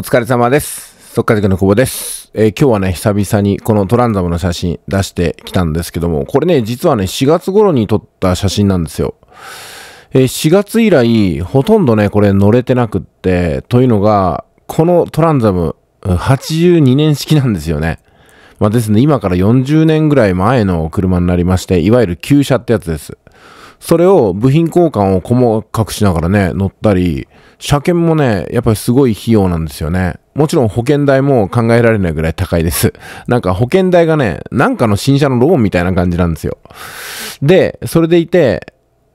お疲れ様です。速稼塾の久保です。えー、今日はね、久々にこのトランザムの写真出してきたんですけども、これね、実はね、4月頃に撮った写真なんですよ。えー、4月以来、ほとんどね、これ乗れてなくって、というのが、このトランザム、82年式なんですよね。まあですね、今から40年ぐらい前の車になりまして、いわゆる旧車ってやつです。それを部品交換を細かくしながらね、乗ったり、車検もね、やっぱりすごい費用なんですよね。もちろん保険代も考えられないぐらい高いです。なんか保険代がね、なんかの新車のローンみたいな感じなんですよ。で、それでいて、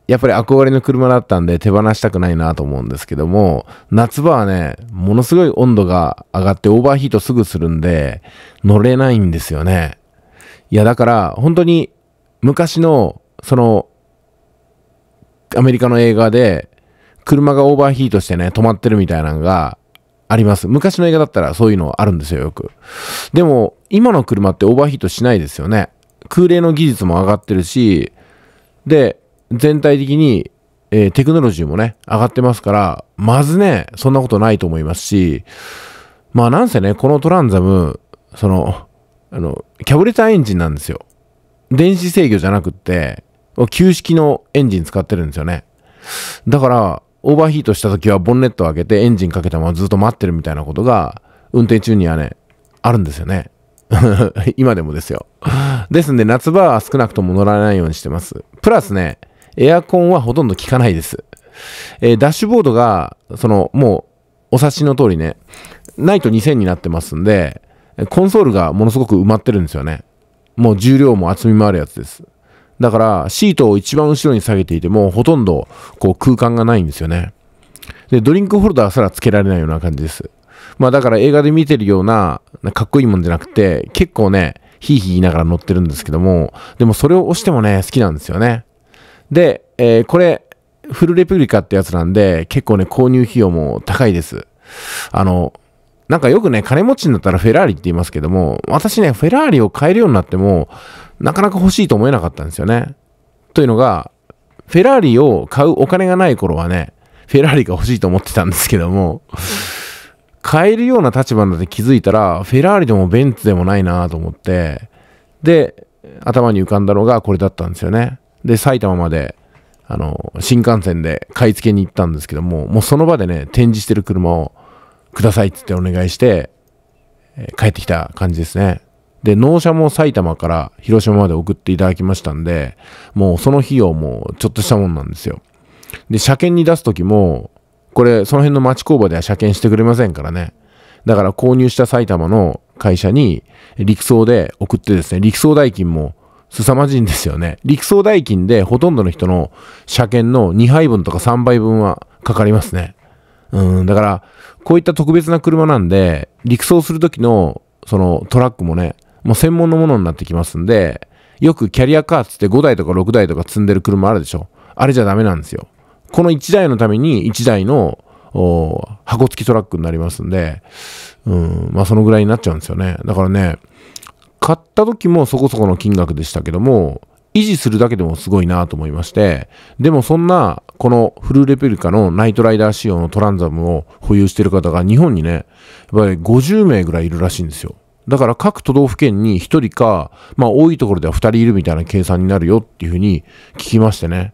やっぱり憧れの車だったんで手放したくないなと思うんですけども、夏場はね、ものすごい温度が上がってオーバーヒートすぐするんで、乗れないんですよね。いや、だから本当に昔の、その、アメリカの映画で、車がオーバーヒートしてね、止まってるみたいなのがあります。昔の映画だったらそういうのあるんですよ、よく。でも、今の車ってオーバーヒートしないですよね。空冷の技術も上がってるし、で、全体的に、えー、テクノロジーもね、上がってますから、まずね、そんなことないと思いますし、まあなんせね、このトランザム、その、あの、キャブレターエンジンなんですよ。電子制御じゃなくって、旧式のエンジン使ってるんですよね。だから、オーバーヒートした時はボンネットを開けてエンジンかけたままずっと待ってるみたいなことが、運転中にはね、あるんですよね。今でもですよ。ですんで、夏場は少なくとも乗らないようにしてます。プラスね、エアコンはほとんど効かないです。えー、ダッシュボードが、その、もう、お察しの通りね、ナイト2000になってますんで、コンソールがものすごく埋まってるんですよね。もう重量も厚みもあるやつです。だからシートを一番後ろに下げていてもほとんどこう空間がないんですよね。で、ドリンクホルダーすらつけられないような感じです。まあだから映画で見てるようなかっこいいもんじゃなくて結構ね、ヒーヒー言いながら乗ってるんですけども、でもそれを押してもね、好きなんですよね。で、えー、これ、フルレプリカってやつなんで、結構ね、購入費用も高いです。あの、なんかよくね、金持ちになったらフェラーリって言いますけども、私ね、フェラーリを買えるようになっても、なかなか欲しいと思えなかったんですよね。というのが、フェラーリを買うお金がない頃はね、フェラーリが欲しいと思ってたんですけども、買えるような立場になって気づいたら、フェラーリでもベンツでもないなと思って、で、頭に浮かんだのがこれだったんですよね。で、埼玉まで、あの、新幹線で買い付けに行ったんですけども、もうその場でね、展示してる車をくださいって言ってお願いして、え帰ってきた感じですね。で、納車も埼玉から広島まで送っていただきましたんで、もうその費用もちょっとしたもんなんですよ。で、車検に出す時も、これ、その辺の町工場では車検してくれませんからね。だから購入した埼玉の会社に陸送で送ってですね、陸送代金も凄まじいんですよね。陸送代金でほとんどの人の車検の2杯分とか3杯分はかかりますね。うん、だから、こういった特別な車なんで、陸送する時の、そのトラックもね、もう専門のものになってきますんで、よくキャリアカーつって5台とか6台とか積んでる車あるでしょ。あれじゃダメなんですよ。この1台のために1台の箱付きトラックになりますんで、うん、まあそのぐらいになっちゃうんですよね。だからね、買った時もそこそこの金額でしたけども、維持するだけでもすごいなと思いまして、でもそんな、このフルレプリカのナイトライダー仕様のトランザムを保有してる方が日本にね、やっぱり50名ぐらいいるらしいんですよ。だから各都道府県に1人か、まあ多いところでは2人いるみたいな計算になるよっていうふうに聞きましてね。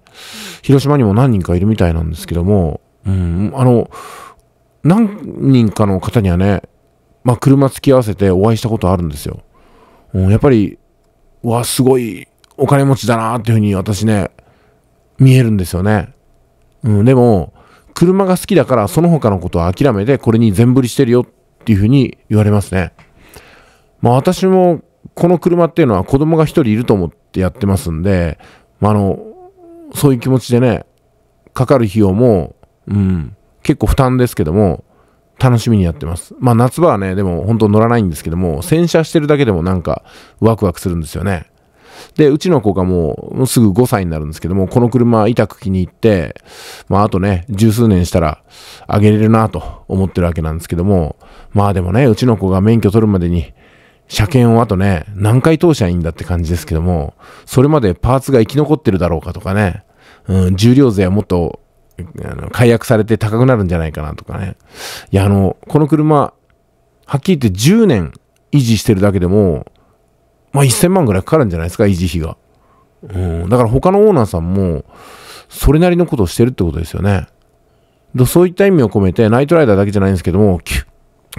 広島にも何人かいるみたいなんですけども、うん、あの、何人かの方にはね、まあ車付き合わせてお会いしたことあるんですよ。うん、やっぱり、わ、すごいお金持ちだなっていうふうに私ね、見えるんですよね。うん、でも、車が好きだからその他のことは諦めてこれに全振りしてるよっていうふうに言われますね。まあ、私もこの車っていうのは子供が1人いると思ってやってますんで、まあ、あのそういう気持ちでねかかる費用も、うん、結構負担ですけども楽しみにやってます。まあ夏場はね、でも本当乗らないんですけども、洗車してるだけでもなんかワクワクするんですよね。で、うちの子がもうすぐ5歳になるんですけども、この車痛く気に入って、まああとね、十数年したらあげれるなと思ってるわけなんですけども、まあでもね、うちの子が免許取るまでに車検をあとね、何回通しゃいいんだって感じですけども、それまでパーツが生き残ってるだろうかとかね、うん、重量税はもっと、あの、解約されて高くなるんじゃないかなとかね。いや、あの、この車、はっきり言って10年維持してるだけでも、まあ、1000万ぐらいかかるんじゃないですか、維持費が。うん、だから他のオーナーさんも、それなりのことをしてるってことですよね。そういった意味を込めて、ナイトライダーだけじゃないんですけども、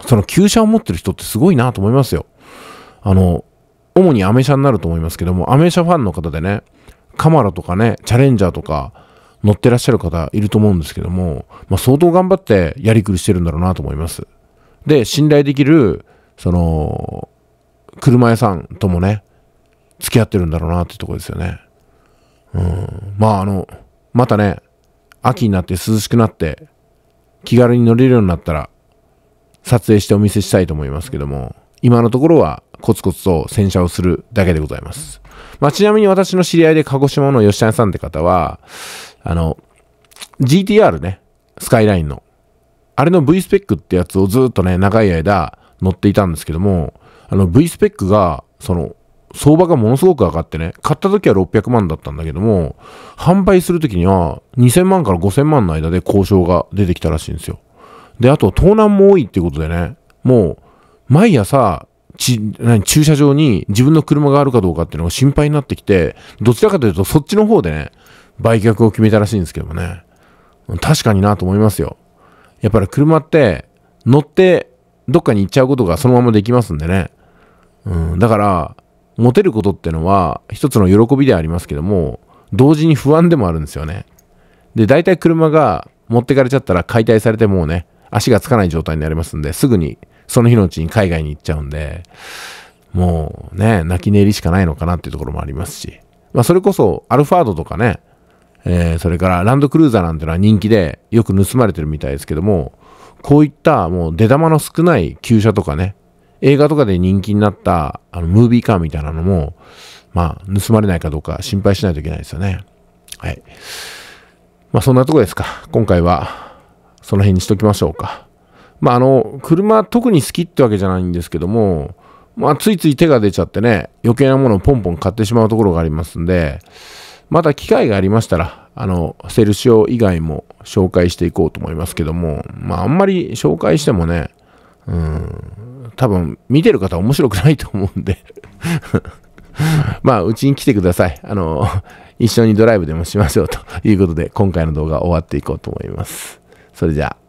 その旧車を持ってる人ってすごいなと思いますよ。あの、主にアメ車になると思いますけども、アメ車ファンの方でね、カマラとかね、チャレンジャーとか乗ってらっしゃる方いると思うんですけども、まあ、相当頑張ってやりくりしてるんだろうなと思います。で、信頼できる、その、車屋さんともね、付き合ってるんだろうなってとこですよね。うん。まああの、またね、秋になって涼しくなって、気軽に乗れるようになったら、撮影してお見せしたいと思いますけども、今のところはコツコツと洗車をするだけでございます。まあ、ちなみに私の知り合いで鹿児島の吉谷さんって方は、あの、GTR ね、スカイラインの。あれの V スペックってやつをずっとね、長い間乗っていたんですけども、あの V スペックが、その、相場がものすごく上がってね、買った時は600万だったんだけども、販売する時には2000万から5000万の間で交渉が出てきたらしいんですよ。で、あと盗難も多いっていうことでね、もう、毎朝ち、何、駐車場に自分の車があるかどうかっていうのが心配になってきて、どちらかというとそっちの方でね、売却を決めたらしいんですけどもね。確かになと思いますよ。やっぱり車って乗ってどっかに行っちゃうことがそのままできますんでね。うん、だから、モテることってのは一つの喜びでありますけども、同時に不安でもあるんですよね。で、大体車が持ってかれちゃったら解体されてもうね、足がつかない状態になりますんで、すぐにその日のうちに海外に行っちゃうんで、もうね、泣き寝入りしかないのかなっていうところもありますし、まあそれこそアルファードとかね、えー、それからランドクルーザーなんてのは人気でよく盗まれてるみたいですけども、こういったもう出玉の少ない旧車とかね、映画とかで人気になったあのムービーカーみたいなのも、まあ盗まれないかどうか心配しないといけないですよね。はい。まあそんなとこですか。今回はその辺にしときましょうか。まあ、あの、車特に好きってわけじゃないんですけども、まあ、ついつい手が出ちゃってね、余計なものをポンポン買ってしまうところがありますんで、また機会がありましたら、あの、セルシオ以外も紹介していこうと思いますけども、まあ、あんまり紹介してもね、うん、多分、見てる方面白くないと思うんで まあ、うちに来てください。あの、一緒にドライブでもしましょうということで、今回の動画終わっていこうと思います。それじゃあ。